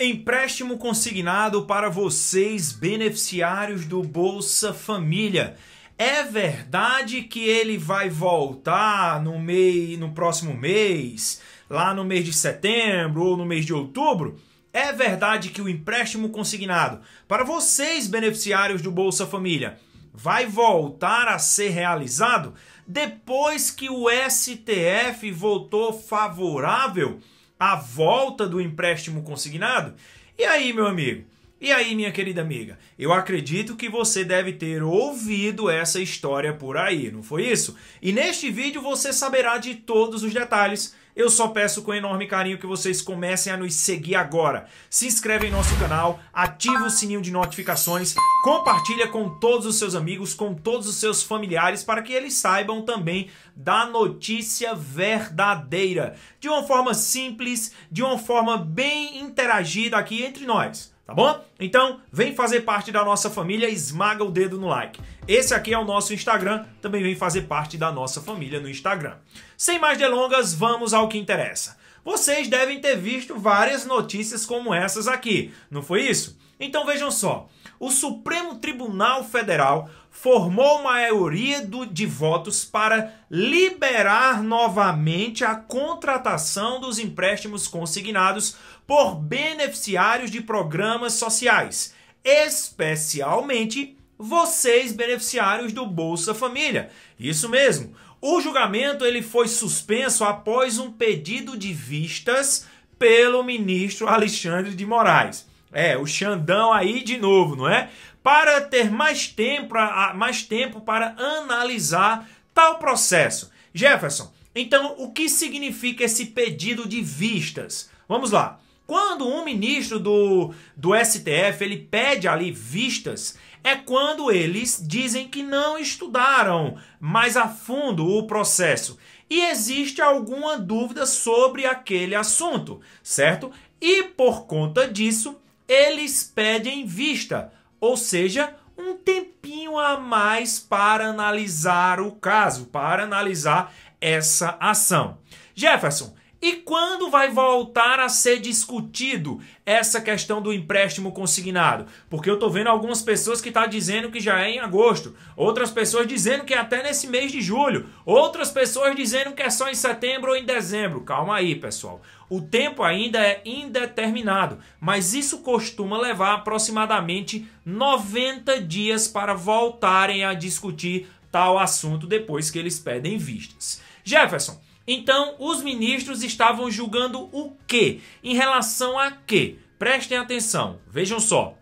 Empréstimo consignado para vocês, beneficiários do Bolsa Família. É verdade que ele vai voltar no mês, no próximo mês, lá no mês de setembro ou no mês de outubro? É verdade que o empréstimo consignado para vocês, beneficiários do Bolsa Família, vai voltar a ser realizado depois que o STF votou favorável a volta do empréstimo consignado? E aí, meu amigo? E aí, minha querida amiga? Eu acredito que você deve ter ouvido essa história por aí, não foi isso? E neste vídeo você saberá de todos os detalhes eu só peço com enorme carinho que vocês comecem a nos seguir agora. Se inscreve em nosso canal, ativa o sininho de notificações, compartilha com todos os seus amigos, com todos os seus familiares, para que eles saibam também da notícia verdadeira. De uma forma simples, de uma forma bem interagida aqui entre nós tá bom? Então, vem fazer parte da nossa família, esmaga o dedo no like. Esse aqui é o nosso Instagram, também vem fazer parte da nossa família no Instagram. Sem mais delongas, vamos ao que interessa. Vocês devem ter visto várias notícias como essas aqui, não foi isso? Então vejam só. O Supremo Tribunal Federal formou maioria do, de votos para liberar novamente a contratação dos empréstimos consignados por beneficiários de programas sociais, especialmente vocês beneficiários do Bolsa Família. Isso mesmo. O julgamento ele foi suspenso após um pedido de vistas pelo ministro Alexandre de Moraes. É, o Xandão aí de novo, não é? Para ter mais tempo, mais tempo para analisar tal processo. Jefferson, então o que significa esse pedido de vistas? Vamos lá. Quando um ministro do, do STF ele pede ali vistas, é quando eles dizem que não estudaram mais a fundo o processo e existe alguma dúvida sobre aquele assunto, certo? E por conta disso, eles pedem vista, ou seja, um tempinho a mais para analisar o caso, para analisar essa ação. Jefferson, e quando vai voltar a ser discutido essa questão do empréstimo consignado? Porque eu estou vendo algumas pessoas que estão tá dizendo que já é em agosto, outras pessoas dizendo que é até nesse mês de julho, outras pessoas dizendo que é só em setembro ou em dezembro. Calma aí, pessoal. O tempo ainda é indeterminado, mas isso costuma levar aproximadamente 90 dias para voltarem a discutir tal assunto depois que eles pedem vistas. Jefferson, então, os ministros estavam julgando o quê? Em relação a quê? Prestem atenção, vejam só.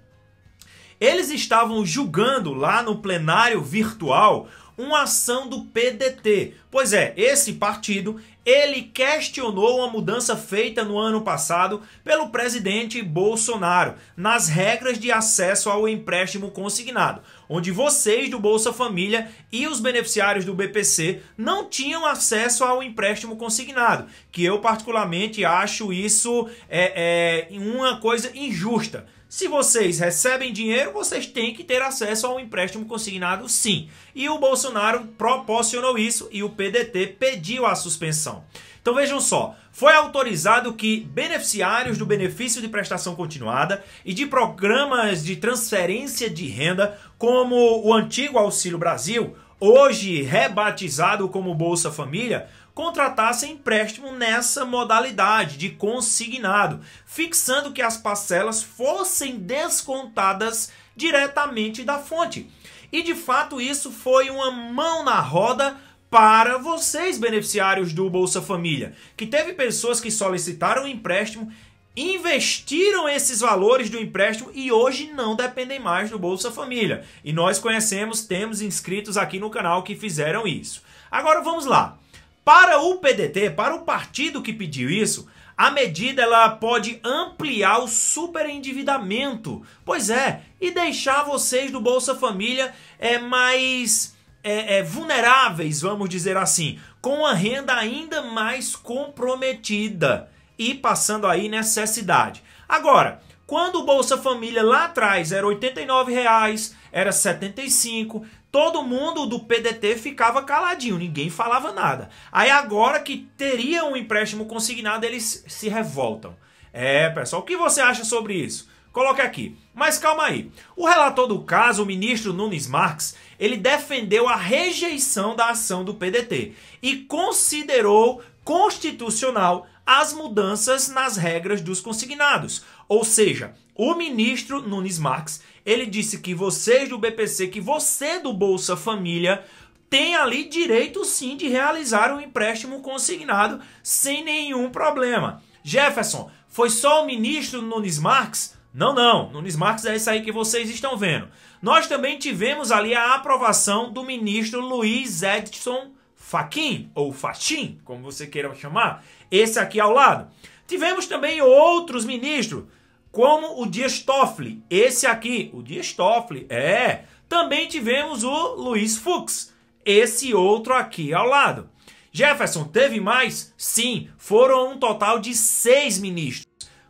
Eles estavam julgando lá no plenário virtual uma ação do PDT. Pois é, esse partido, ele questionou uma mudança feita no ano passado pelo presidente Bolsonaro nas regras de acesso ao empréstimo consignado onde vocês do Bolsa Família e os beneficiários do BPC não tinham acesso ao empréstimo consignado, que eu particularmente acho isso é, é uma coisa injusta. Se vocês recebem dinheiro, vocês têm que ter acesso ao empréstimo consignado, sim. E o Bolsonaro proporcionou isso e o PDT pediu a suspensão. Então vejam só, foi autorizado que beneficiários do benefício de prestação continuada e de programas de transferência de renda, como o antigo Auxílio Brasil, hoje rebatizado como Bolsa Família, contratassem empréstimo nessa modalidade de consignado, fixando que as parcelas fossem descontadas diretamente da fonte. E de fato isso foi uma mão na roda para vocês, beneficiários do Bolsa Família, que teve pessoas que solicitaram o empréstimo, investiram esses valores do empréstimo e hoje não dependem mais do Bolsa Família. E nós conhecemos, temos inscritos aqui no canal que fizeram isso. Agora vamos lá. Para o PDT, para o partido que pediu isso, a medida ela pode ampliar o superendividamento. Pois é, e deixar vocês do Bolsa Família é mais é, é, vulneráveis, vamos dizer assim, com a renda ainda mais comprometida e passando aí necessidade. Agora, quando o Bolsa Família lá atrás era R$ 89,00, era 75,00, todo mundo do PDT ficava caladinho, ninguém falava nada. Aí agora que teria um empréstimo consignado, eles se revoltam. É, pessoal, o que você acha sobre isso? Coloque aqui. Mas calma aí. O relator do caso, o ministro Nunes Marques, ele defendeu a rejeição da ação do PDT e considerou constitucional as mudanças nas regras dos consignados. Ou seja, o ministro Nunes Marques, ele disse que vocês do BPC, que você do Bolsa Família tem ali direito sim de realizar um empréstimo consignado sem nenhum problema. Jefferson, foi só o ministro Nunes Marques não, não, Nunes Marques é isso aí que vocês estão vendo. Nós também tivemos ali a aprovação do ministro Luiz Edson Fachin, ou Fachin, como você queira chamar, esse aqui ao lado. Tivemos também outros ministros, como o Dias Toffoli, esse aqui, o Dias Toffoli, é. Também tivemos o Luiz Fux, esse outro aqui ao lado. Jefferson, teve mais? Sim, foram um total de seis ministros.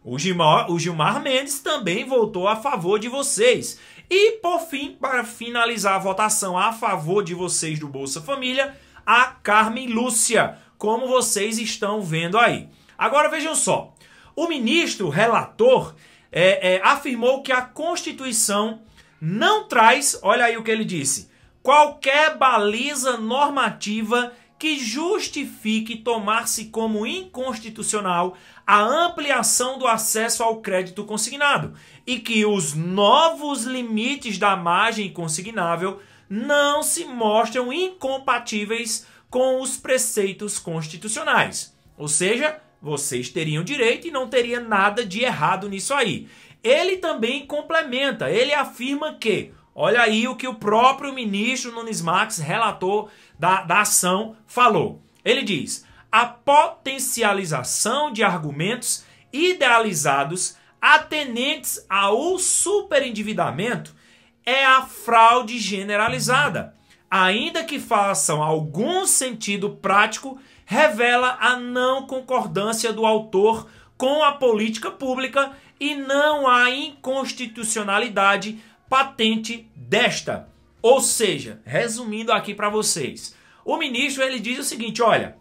O Gilmar, o Gilmar Mendes também votou a favor de vocês. E por fim, para finalizar a votação a favor de vocês do Bolsa Família, a Carmen Lúcia, como vocês estão vendo aí. Agora vejam só, o ministro relator é, é, afirmou que a Constituição não traz, olha aí o que ele disse, qualquer baliza normativa que justifique tomar-se como inconstitucional a ampliação do acesso ao crédito consignado e que os novos limites da margem consignável não se mostram incompatíveis com os preceitos constitucionais. Ou seja, vocês teriam direito e não teria nada de errado nisso aí. Ele também complementa, ele afirma que Olha aí o que o próprio ministro Nunes Marques, relator da, da ação, falou. Ele diz: a potencialização de argumentos idealizados atenentes ao superendividamento é a fraude generalizada. Ainda que façam algum sentido prático, revela a não concordância do autor com a política pública e não a inconstitucionalidade patente desta. Ou seja, resumindo aqui para vocês, o ministro ele diz o seguinte, olha,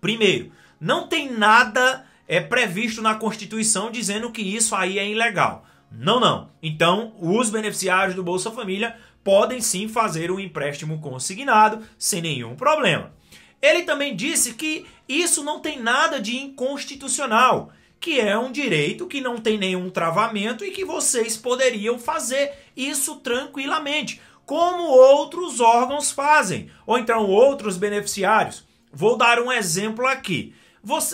primeiro, não tem nada é previsto na Constituição dizendo que isso aí é ilegal. Não, não. Então, os beneficiários do Bolsa Família podem sim fazer um empréstimo consignado sem nenhum problema. Ele também disse que isso não tem nada de inconstitucional que é um direito que não tem nenhum travamento e que vocês poderiam fazer isso tranquilamente, como outros órgãos fazem, ou então outros beneficiários. Vou dar um exemplo aqui.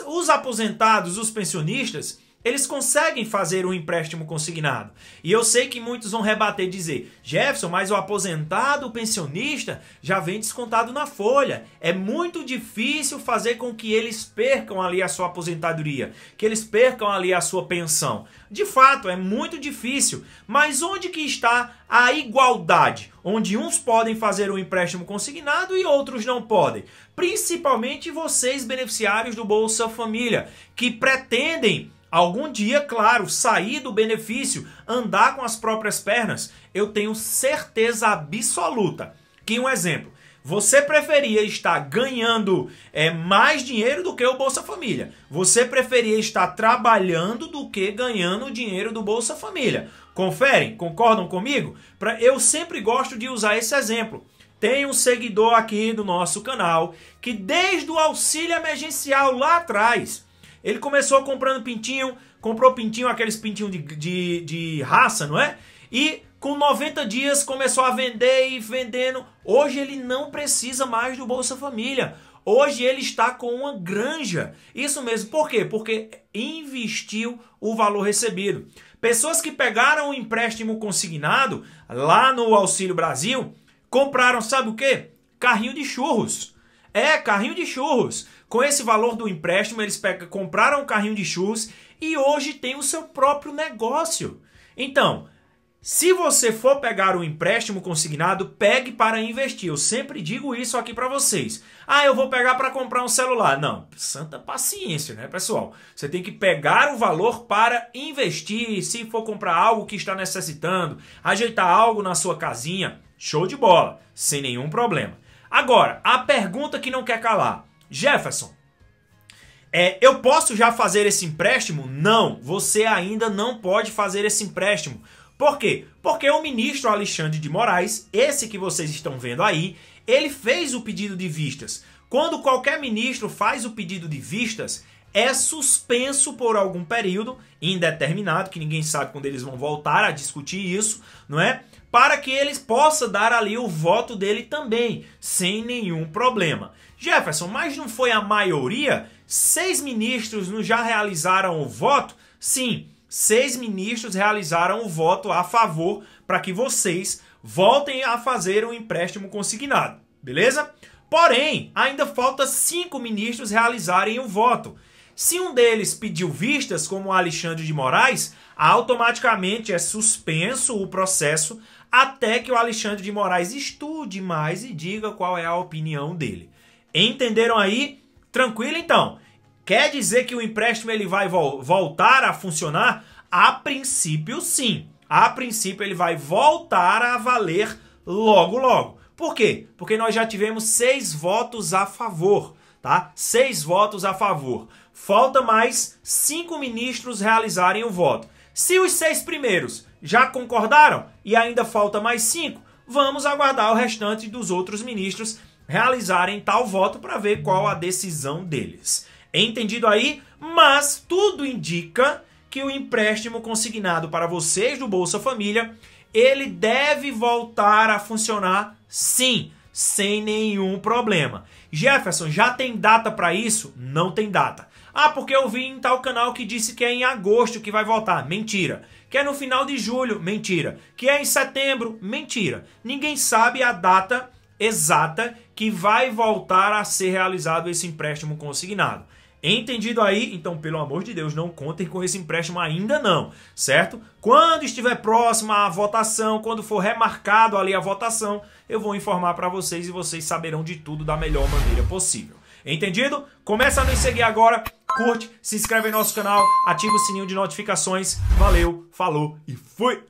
os aposentados, os pensionistas, eles conseguem fazer um empréstimo consignado. E eu sei que muitos vão rebater e dizer: Jefferson, mas o aposentado, o pensionista, já vem descontado na folha. É muito difícil fazer com que eles percam ali a sua aposentadoria, que eles percam ali a sua pensão. De fato, é muito difícil. Mas onde que está a igualdade? Onde uns podem fazer um empréstimo consignado e outros não podem. Principalmente vocês, beneficiários do Bolsa Família, que pretendem Algum dia, claro, sair do benefício, andar com as próprias pernas, eu tenho certeza absoluta. Que um exemplo, você preferia estar ganhando é, mais dinheiro do que o Bolsa Família. Você preferia estar trabalhando do que ganhando o dinheiro do Bolsa Família. Conferem? Concordam comigo? Pra, eu sempre gosto de usar esse exemplo. Tem um seguidor aqui do nosso canal que desde o auxílio emergencial lá atrás ele começou comprando pintinho, comprou pintinho, aqueles pintinhos de, de, de raça, não é? E com 90 dias começou a vender e vendendo. Hoje ele não precisa mais do Bolsa Família. Hoje ele está com uma granja. Isso mesmo, por quê? Porque investiu o valor recebido. Pessoas que pegaram o empréstimo consignado lá no Auxílio Brasil compraram, sabe o quê? Carrinho de churros. É, carrinho de churros. Com esse valor do empréstimo, eles pegam, compraram um carrinho de churros e hoje tem o seu próprio negócio. Então, se você for pegar um empréstimo consignado, pegue para investir. Eu sempre digo isso aqui para vocês. Ah, eu vou pegar para comprar um celular. Não, santa paciência, né, pessoal? Você tem que pegar o valor para investir. Se for comprar algo que está necessitando, ajeitar algo na sua casinha, show de bola, sem nenhum problema. Agora, a pergunta que não quer calar. Jefferson, é, eu posso já fazer esse empréstimo? Não, você ainda não pode fazer esse empréstimo. Por quê? Porque o ministro Alexandre de Moraes, esse que vocês estão vendo aí, ele fez o pedido de vistas. Quando qualquer ministro faz o pedido de vistas, é suspenso por algum período indeterminado, que ninguém sabe quando eles vão voltar a discutir isso, não é? para que eles possa dar ali o voto dele também, sem nenhum problema. Jefferson, mas não foi a maioria? Seis ministros não já realizaram o voto? Sim, seis ministros realizaram o voto a favor para que vocês voltem a fazer o um empréstimo consignado, beleza? Porém, ainda falta cinco ministros realizarem o voto. Se um deles pediu vistas, como Alexandre de Moraes, automaticamente é suspenso o processo até que o Alexandre de Moraes estude mais e diga qual é a opinião dele. Entenderam aí? Tranquilo então. Quer dizer que o empréstimo ele vai voltar a funcionar? A princípio sim. A princípio ele vai voltar a valer logo logo. Por quê? Porque nós já tivemos seis votos a favor tá? Seis votos a favor. Falta mais cinco ministros realizarem o voto. Se os seis primeiros já concordaram e ainda falta mais cinco, vamos aguardar o restante dos outros ministros realizarem tal voto para ver qual a decisão deles. Entendido aí? Mas tudo indica que o empréstimo consignado para vocês do Bolsa Família, ele deve voltar a funcionar sim sem nenhum problema. Jefferson, já tem data para isso? Não tem data. Ah, porque eu vi em tal canal que disse que é em agosto que vai voltar. Mentira. Que é no final de julho. Mentira. Que é em setembro. Mentira. Ninguém sabe a data exata que vai voltar a ser realizado esse empréstimo consignado. Entendido aí? Então, pelo amor de Deus, não contem com esse empréstimo ainda não, certo? Quando estiver próxima a votação, quando for remarcado ali a votação, eu vou informar para vocês e vocês saberão de tudo da melhor maneira possível. Entendido? Começa a nos seguir agora, curte, se inscreve em nosso canal, ativa o sininho de notificações. Valeu, falou e fui!